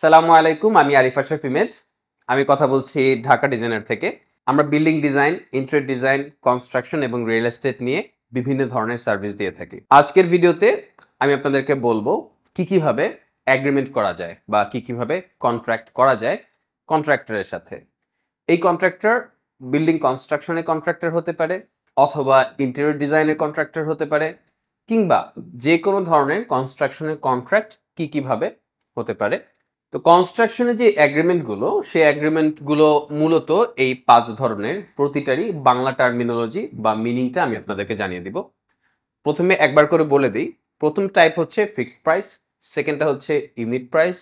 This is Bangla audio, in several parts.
সালামু আলাইকুম আমি আরিফা আশরাফ ইমেজ আমি কথা বলছি ঢাকা ডিজাইনার থেকে আমরা building design interior design construction এবং রিয়েল এস্টেট নিয়ে বিভিন্ন ধরনের সার্ভিস দিয়ে থাকি আজকের ভিডিওতে আমি আপনাদেরকে বলবো কি কিভাবে অ্যাগ্রিমেন্ট করা যায় বা কি কিভাবে কন্ট্রাক্ট করা যায় কন্ট্রাক্টরের সাথে এই কন্ট্রাক্টর বিল্ডিং কনস্ট্রাকশনে কন্ট্রাক্টর হতে পারে অথবা ইন্টেরিয়র ডিজাইনের কন্ট্রাক্টর হতে পারে কিংবা যে কোনো ধরনের কনস্ট্রাকশনের কন্ট্রাক্ট কি কিভাবে হতে পারে তো কনস্ট্রাকশনে যে অ্যাগ্রিমেন্টগুলো সেই অ্যাগ্রিমেন্টগুলো মূলত এই পাঁচ ধরনের প্রতিটারই বাংলা টার্মিনোলজি বা মিনিংটা আমি আপনাদেরকে জানিয়ে দিব প্রথমে একবার করে বলে দিই প্রথম টাইপ হচ্ছে ফিক্সড প্রাইস সেকেন্ডটা হচ্ছে ইউনিট প্রাইস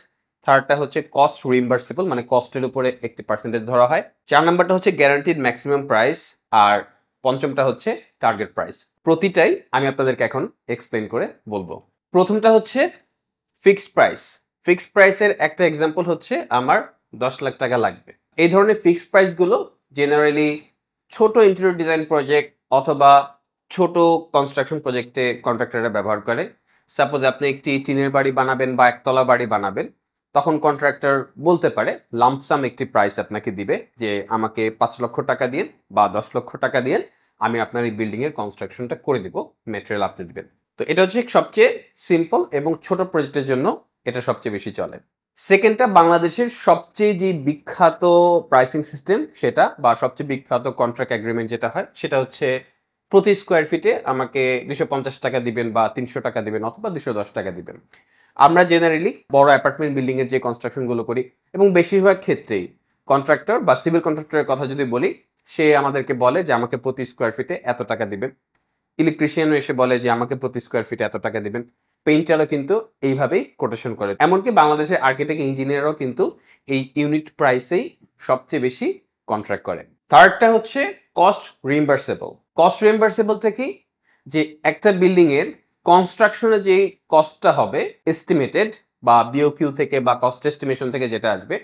থার্ডটা হচ্ছে কস্ট রিম্বার্সেবল মানে কস্টের উপরে একটি পার্সেন্টেজ ধরা হয় চার নাম্বারটা হচ্ছে গ্যারান্টিড ম্যাক্সিমাম প্রাইস আর পঞ্চমটা হচ্ছে টার্গেট প্রাইস প্রতিটাই আমি আপনাদেরকে এখন এক্সপ্লেন করে বলবো প্রথমটা হচ্ছে ফিক্সড প্রাইস ফিক্সড প্রাইসের একটা এক্সাম্পল হচ্ছে আমার দশ লাখ টাকা লাগবে এই ধরনের ফিক্সড প্রাইসগুলো জেনারেলি ছোট ইন্টেরিয়র ডিজাইন প্রজেক্ট অথবা ছোট কনস্ট্রাকশন প্রজেক্টে কন্ট্রাক্টররা ব্যবহার করে সাপোজ আপনি একটি টিনের বাড়ি বানাবেন বা একতলা বাড়ি বানাবেন তখন কন্ট্রাক্টর বলতে পারে লামসাম একটি প্রাইস আপনাকে দিবে যে আমাকে পাঁচ লক্ষ টাকা দিন বা দশ লক্ষ টাকা দিন আমি আপনার এই বিল্ডিংয়ের কনস্ট্রাকশনটা করে দিব মেটেরিয়াল আপনি দিবেন তো এটা হচ্ছে সবচেয়ে সিম্পল এবং ছোট প্রজেক্টের জন্য এটা সবচেয়ে বেশি চলে সেকেন্ডটা বাংলাদেশের সবচেয়ে যে বিখ্যাত প্রাইসিং সিস্টেম সেটা বা সবচেয়ে বিখ্যাত কন্ট্রাক্ট অ্যাগ্রিমেন্ট যেটা হয় সেটা হচ্ছে প্রতি স্কোয়ার ফিটে আমাকে দুশো পঞ্চাশ টাকা দিবেন বা তিনশো টাকা দিবেন অথবা দুশো দশ টাকা দিবেন আমরা জেনারেলি বড় অ্যাপার্টমেন্ট বিল্ডিংয়ের যে কনস্ট্রাকশনগুলো করি এবং বেশিরভাগ ক্ষেত্রেই কন্ট্রাক্টর বা সিভিল কন্ট্রাক্টরের কথা যদি বলি সে আমাদেরকে বলে যে আমাকে প্রতি স্কোয়ার ফিটে এত টাকা দিবেন ইলেকট্রিশিয়ানও এসে বলে যে আমাকে প্রতি স্কোয়ার ফিটে এত টাকা দিবেন পেন্টারও কিন্তু এইভাবেই কোটেশন করে এমনকি বাংলাদেশের আর্কিটেক্ট ইঞ্জিনিয়াররাও কিন্তু এই ইউনিট প্রাইসেই সবচেয়ে বেশি কন্ট্রাক্ট করে থার্ডটা হচ্ছে কস্ট রিএম্বার্সেবল কস্ট রিএম্বার্সেবলটা কি যে একটা বিল্ডিংয়ের কনস্ট্রাকশনে যে কস্টটা হবে এস্টিমেটেড বা বিওকিউ থেকে বা কস্ট এস্টিমেশন থেকে যেটা আসবে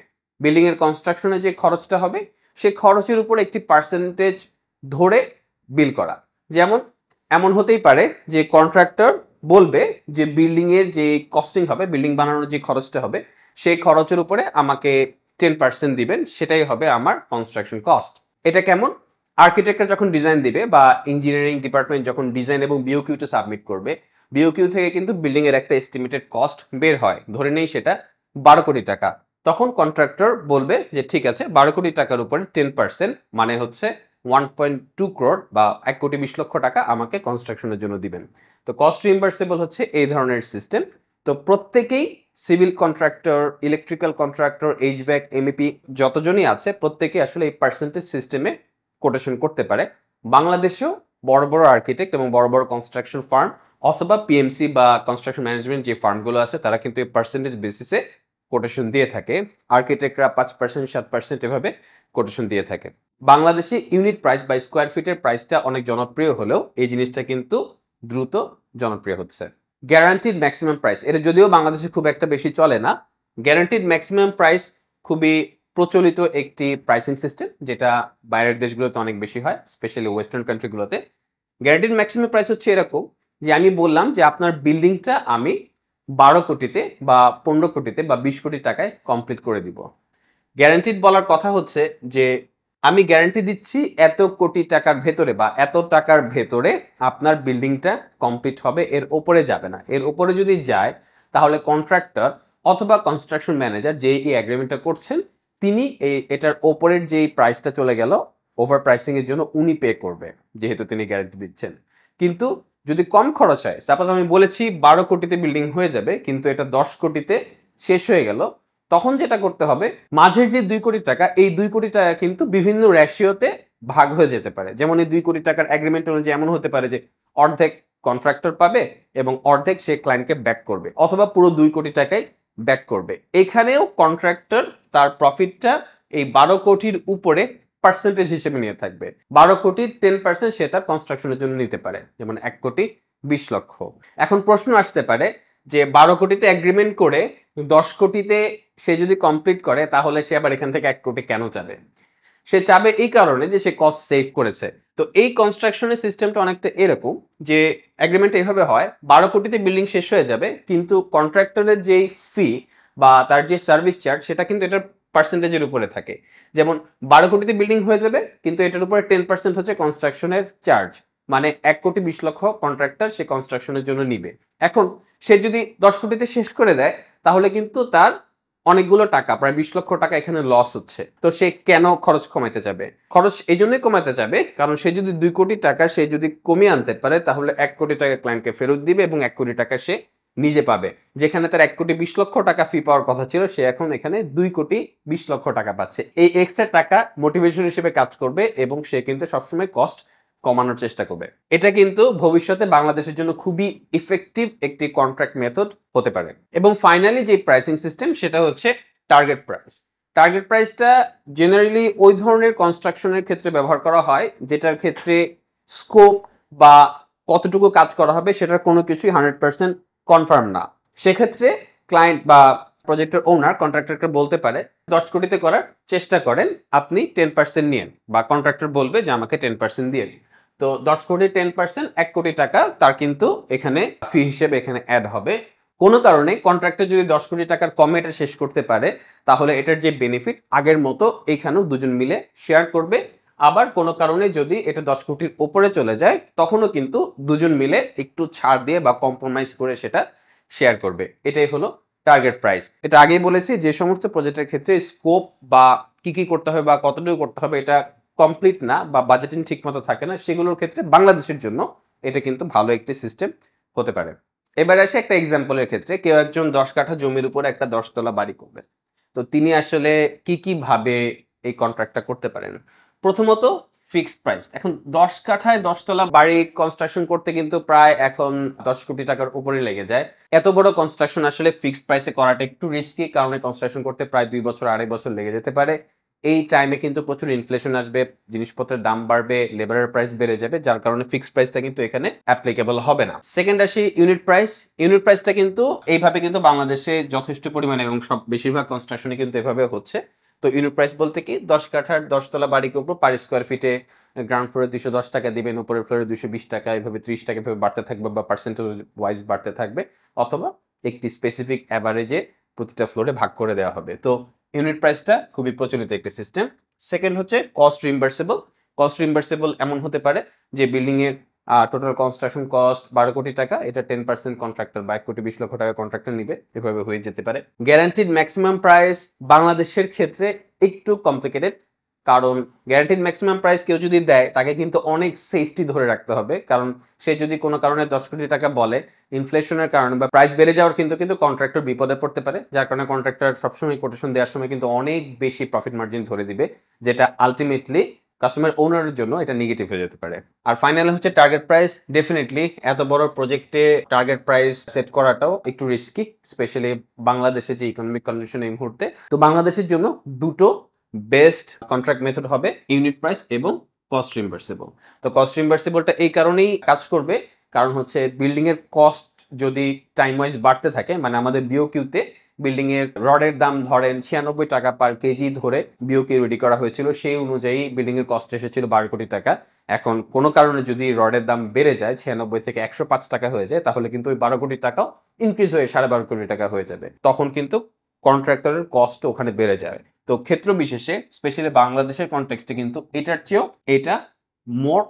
বিল্ডিংয়ের কনস্ট্রাকশনে যে খরচটা হবে সেই খরচের উপর একটি পার্সেন্টেজ ধরে বিল করা যেমন এমন হতেই পারে যে কন্ট্রাক্টর বলবে যে বিল্ডিংয়ের যে কস্টিং হবে বিল্ডিং বানানোর যে খরচটা হবে সেই খরচের উপরে আমাকে টেন পার্সেন্ট দিবেন সেটাই হবে আমার কনস্ট্রাকশন কস্ট এটা কেমন আর্কিটেক্টরা যখন ডিজাইন দিবে বা ইঞ্জিনিয়ারিং ডিপার্টমেন্ট যখন ডিজাইন এবং বিওকিউটা সাবমিট করবে বিওকিউ থেকে কিন্তু বিল্ডিংয়ের একটা এস্টিমেটেড কস্ট বের হয় ধরে নেই সেটা বারো কোটি টাকা তখন কন্ট্রাক্টর বলবে যে ঠিক আছে বারো কোটি টাকার উপরে টেন পার্সেন্ট মানে হচ্ছে ওয়ান পয়েন্ট টু ক্রোড বা এক কোটি বিশ লক্ষ টাকা আমাকে কনস্ট্রাকশনের জন্য দিবেন তো কস্ট রিএম্বার্সেবল হচ্ছে এই ধরনের সিস্টেম তো প্রত্যেকেই সিভিল কন্ট্রাক্টর ইলেকট্রিক্যাল কন্ট্রাক্টর এইচব্যাক এমএপি যতজনই আছে প্রত্যেকেই আসলে এই পার্সেন্টেজ সিস্টেমে কোটেশন করতে পারে বাংলাদেশেও বড় বড় আর্কিটেক্ট এবং বড় বড় কনস্ট্রাকশন ফার্ম অথবা পিএমসি বা কনস্ট্রাকশন ম্যানেজমেন্ট যে ফার্মগুলো আছে তারা কিন্তু এই পার্সেন্টেজ বেসিসে কোটেশন দিয়ে থাকে আর্কিটেক্টরা পাঁচ পার্সেন্ট সাত পার্সেন্ট এভাবে কোটেশন দিয়ে থাকে বাংলাদেশে ইউনিট প্রাইস বা স্কোয়ার ফিটের প্রাইসটা অনেক জনপ্রিয় হলেও এই জিনিসটা কিন্তু দ্রুত জনপ্রিয় হচ্ছে গ্যারান্টিড ম্যাক্সিমাম প্রাইস এটা যদিও বাংলাদেশে খুব একটা বেশি চলে না গ্যারান্টিড ম্যাক্সিমাম প্রাইস খুবই প্রচলিত একটি প্রাইসিং সিস্টেম যেটা বাইরের দেশগুলোতে অনেক বেশি হয় স্পেশালি ওয়েস্টার্ন কান্ট্রিগুলোতে গ্যারান্টিড ম্যাক্সিমাম প্রাইস হচ্ছে এরকম যে আমি বললাম যে আপনার বিল্ডিংটা আমি বারো কোটিতে বা পনেরো কোটিতে বা বিশ কোটি টাকায় কমপ্লিট করে দিব গ্যারান্টিড বলার কথা হচ্ছে যে আমি গ্যারান্টি দিচ্ছি এত কোটি টাকার ভেতরে বা এত টাকার ভেতরে আপনার বিল্ডিংটা কমপ্লিট হবে এর ওপরে যাবে না এর ওপরে যদি যায় তাহলে কন্ট্রাক্টর অথবা কনস্ট্রাকশন ম্যানেজার যেই এই অ্যাগ্রিমেন্টটা করছেন তিনি এই এটার ওপরের যেই প্রাইসটা চলে গেল ওভার প্রাইসিংয়ের জন্য উনি পে করবে যেহেতু তিনি গ্যারান্টি দিচ্ছেন কিন্তু যদি কম খরচ হয় সাপোজ আমি বলেছি বারো কোটিতে বিল্ডিং হয়ে যাবে কিন্তু এটা দশ কোটিতে শেষ হয়ে গেল তখন যেটা করতে হবে মাঝের যে দুই কোটি টাকা এই দুই কোটি টাকা কিন্তু বিভিন্ন রেশিওতে ভাগ হয়ে যেতে পারে যেমন এই দুই কোটি টাকার অ্যাগ্রিমেন্ট অনুযায়ী এমন হতে পারে যে অর্ধেক কন্ট্রাক্টর পাবে এবং অর্ধেক সে ক্লায়েন্টকে ব্যাক করবে অথবা পুরো দুই কোটি টাকাই ব্যাক করবে এখানেও কন্ট্রাক্টর তার প্রফিটটা এই বারো কোটির উপরে পার্সেন্টেজ হিসেবে নিয়ে থাকবে বারো কোটি টেন পার্সেন্ট সে তার কনস্ট্রাকশনের জন্য নিতে পারে যেমন এক কোটি বিশ লক্ষ এখন প্রশ্ন আসতে পারে যে বারো কোটিতে অ্যাগ্রিমেন্ট করে দশ কোটিতে সে যদি কমপ্লিট করে তাহলে সে আবার এখান থেকে এক কোটি কেন চাবে সে চাবে এই কারণে যে সে কস্ট সেভ করেছে তো এই কনস্ট্রাকশনের সিস্টেমটা অনেকটা এরকম যে অ্যাগ্রিমেন্ট এভাবে হয় বারো কোটিতে বিল্ডিং শেষ হয়ে যাবে কিন্তু কন্ট্রাক্টরের যেই ফি বা তার যে সার্ভিস চার্জ সেটা কিন্তু এটার পার্সেন্টেজের উপরে থাকে যেমন বারো কোটিতে বিল্ডিং হয়ে যাবে কিন্তু এটার উপরে টেন পার্সেন্ট হচ্ছে কনস্ট্রাকশনের চার্জ মানে এক কোটি বিশ লক্ষ কন্ট্রাক্টর সে কনস্ট্রাকশনের জন্য নিবে এখন সে যদি দশ কোটিতে শেষ করে দেয় তাহলে কিন্তু তার অনেকগুলো টাকা প্রায় বিশ লক্ষ টাকা এখানে লস হচ্ছে তো সে কেন খরচ কমাতে যাবে খরচ এই জন্যই কমাতে যাবে কারণ সে যদি দুই কোটি টাকা সে যদি কমিয়ে আনতে পারে তাহলে এক কোটি টাকা ক্লায়েন্টকে ফেরত দিবে এবং এক কোটি টাকা সে নিজে পাবে যেখানে তার এক কোটি বিশ লক্ষ টাকা ফি পাওয়ার কথা ছিল সে এখন এখানে দুই কোটি বিশ লক্ষ টাকা পাচ্ছে এই এক্সট্রা টাকা মোটিভেশন হিসেবে কাজ করবে এবং সে কিন্তু সবসময় কস্ট কমানোর চেষ্টা করবে এটা কিন্তু ভবিষ্যতে বাংলাদেশের জন্য খুবই ইফেক্টিভ একটি কন্ট্রাক্ট মেথড হতে পারে এবং ফাইনালি যে প্রাইসিং সিস্টেম সেটা হচ্ছে টার্গেট প্রাইস টার্গেট প্রাইসটা জেনারেলি ওই ধরনের কনস্ট্রাকশনের ক্ষেত্রে ব্যবহার করা হয় যেটার ক্ষেত্রে স্কোপ বা কতটুকু কাজ করা হবে সেটার কোনো কিছুই হান্ড্রেড পার্সেন্ট কনফার্ম না সেক্ষেত্রে ক্লায়েন্ট বা প্রজেক্টের ওনার কন্ট্রাক্টরকে বলতে পারে দশ কোটিতে করার চেষ্টা করেন আপনি টেন পার্সেন্ট নিয়েন বা কন্ট্রাক্টর বলবে যে আমাকে টেন পার্সেন্ট দিয়ে তো দশ কোটি টেন পার্সেন্ট এক কোটি টাকা তার কিন্তু এখানে ফি হিসেবে এখানে অ্যাড হবে কোনো কারণে কন্ট্রাক্টে যদি দশ কোটি টাকার কমে এটা শেষ করতে পারে তাহলে এটার যে বেনিফিট আগের মতো এইখানেও দুজন মিলে শেয়ার করবে আবার কোনো কারণে যদি এটা দশ কোটির ওপরে চলে যায় তখনও কিন্তু দুজন মিলে একটু ছাড় দিয়ে বা কম্প্রোমাইজ করে সেটা শেয়ার করবে এটাই হলো টার্গেট প্রাইস এটা আগেই বলেছি যে সমস্ত প্রজেক্টের ক্ষেত্রে স্কোপ বা কি কি করতে হবে বা কতটুকু করতে হবে এটা কমপ্লিট না বা বাজেটিং ঠিকমতো থাকে না সেগুলোর ক্ষেত্রে বাংলাদেশের জন্য এটা কিন্তু ভালো একটি সিস্টেম হতে পারে এবার আসে একটা এক্সাম্পলের ক্ষেত্রে কেউ একজন দশ কাঠা জমির উপর একটা দশতলা বাড়ি করবে তো তিনি আসলে কি কি ভাবে এই কন্ট্রাক্টটা করতে পারেন প্রথমত ফিক্সড প্রাইস এখন দশ কাঠায় দশতলা বাড়ি কনস্ট্রাকশন করতে কিন্তু প্রায় এখন দশ কোটি টাকার উপরে লেগে যায় এত বড় কনস্ট্রাকশন আসলে ফিক্সড প্রাইসে করাটা একটু রিস্কি কারণে কনস্ট্রাকশন করতে প্রায় দুই বছর আড়াই বছর লেগে যেতে পারে এই টাইমে কিন্তু প্রচুর ইনফ্লেশন আসবে জিনিসপত্রের দাম বাড়বে লেবারের প্রাইস বেড়ে যাবে যার কারণে ফিক্সড প্রাইসটা কিন্তু এখানে অ্যাপ্লিকেবল হবে না সেকেন্ড আসি ইউনিট প্রাইস ইউনিট প্রাইসটা কিন্তু এইভাবে কিন্তু বাংলাদেশে যথেষ্ট পরিমাণে এবং সব বেশিরভাগ কনস্ট্রাকশনে কিন্তু এভাবে হচ্ছে তো ইউনিট প্রাইস বলতে কি দশ কাঠার দশতলা বাড়ির উপর পার স্কোয়ার ফিটে গ্রাউন্ড ফ্লোরে দুশো দশ টাকা দিবেন উপরের ফ্লোরে দুশো বিশ টাকা এভাবে ত্রিশ টাকা এভাবে বাড়তে থাকবে বা পার্সেন্টেজ ওয়াইজ বাড়তে থাকবে অথবা একটি স্পেসিফিক অ্যাভারেজে প্রতিটা ফ্লোরে ভাগ করে দেওয়া হবে তো ইউনিট প্রাইসটা খুবই প্রচলিত একটি সিস্টেম সেকেন্ড হচ্ছে কস্ট রিম্বার্সেবল কস্ট রিম্বার্সেবল এমন হতে পারে যে বিল্ডিংয়ের টোটাল কনস্ট্রাকশন কস্ট বারো কোটি টাকা এটা টেন পার্সেন্ট কন্ট্রাক্টর বা এক কোটি বিশ লক্ষ টাকা কন্ট্রাক্টর নিবে এভাবে হয়ে যেতে পারে গ্যারান্টিড ম্যাক্সিমাম প্রাইস বাংলাদেশের ক্ষেত্রে একটু কমপ্লিকেটেড কারণ গ্যারান্টিড ম্যাক্সিমাম প্রাইস কেউ যদি দেয় তাকে কিন্তু অনেক সেফটি ধরে রাখতে হবে কারণ সে যদি কোনো কারণে দশ কোটি টাকা বলে ইনফ্লেশনের কারণে বা প্রাইস বেড়ে যাওয়ার কিন্তু কিন্তু কন্ট্রাক্টর বিপদে পড়তে পারে যার কারণে কন্ট্রাক্টর সবসময় কোটেশন দেওয়ার সময় কিন্তু অনেক বেশি প্রফিট মার্জিন ধরে দিবে যেটা আলটিমেটলি কাস্টমার ওনারের জন্য এটা নেগেটিভ হয়ে যেতে পারে আর ফাইনালি হচ্ছে টার্গেট প্রাইস ডেফিনেটলি এত বড় প্রজেক্টে টার্গেট প্রাইস সেট করাটাও একটু রিস্কি স্পেশালি বাংলাদেশের যে ইকোনমিক কন্ডিশন এই মুহূর্তে তো বাংলাদেশের জন্য দুটো বেস্ট কন্ট্রাক্ট মেথড হবে ইউনিট প্রাইস এবং কস্ট রিম্বার্সেবল তো কস্ট রিম্বার্সেবলটা এই কারণেই কাজ করবে কারণ হচ্ছে বিল্ডিং এর কস্ট যদি টাইম ওয়াইজ বাড়তে থাকে মানে আমাদের বিওকিউতে বিল্ডিং এর রডের দাম ধরেন ছিয়ানব্বই টাকা পার কেজি ধরে বিওকিউ রেডি করা হয়েছিল সেই অনুযায়ী বিল্ডিং এর কস্ট এসেছিল বারো কোটি টাকা এখন কোনো কারণে যদি রডের দাম বেড়ে যায় ছিয়ানব্বই থেকে একশো পাঁচ টাকা হয়ে যায় তাহলে কিন্তু ওই বারো কোটি টাকাও ইনক্রিজ হয়ে সাড়ে বারো কোটি টাকা হয়ে যাবে তখন কিন্তু কন্ট্রাক্টরের কস্ট ওখানে বেড়ে যাবে তো ক্ষেত্র বিশেষে স্পেশালি বাংলাদেশের কনটেক্সটে কিন্তু এটার চেয়েও এটা মোর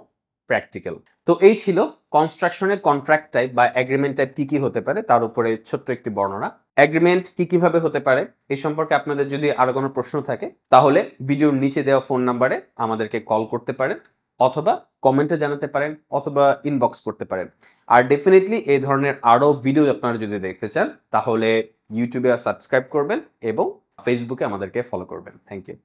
প্র্যাকটিক্যাল তো এই ছিল কনস্ট্রাকশনের কন্ট্রাক্ট টাইপ বা অ্যাগ্রিমেন্ট টাইপ কি কি হতে পারে তার উপরে ছোট্ট একটি বর্ণনা অ্যাগ্রিমেন্ট কি কিভাবে হতে পারে এই সম্পর্কে আপনাদের যদি আরো কোনো প্রশ্ন থাকে তাহলে ভিডিওর নিচে দেওয়া ফোন নাম্বারে আমাদেরকে কল করতে পারেন অথবা কমেন্টে জানাতে পারেন অথবা ইনবক্স করতে পারেন আর ডেফিনেটলি এই ধরনের আরও ভিডিও আপনারা যদি দেখতে চান তাহলে ইউটিউবে সাবস্ক্রাইব করবেন এবং ফেসবুকে আমাদেরকে ফলো করবেন থ্যাংক ইউ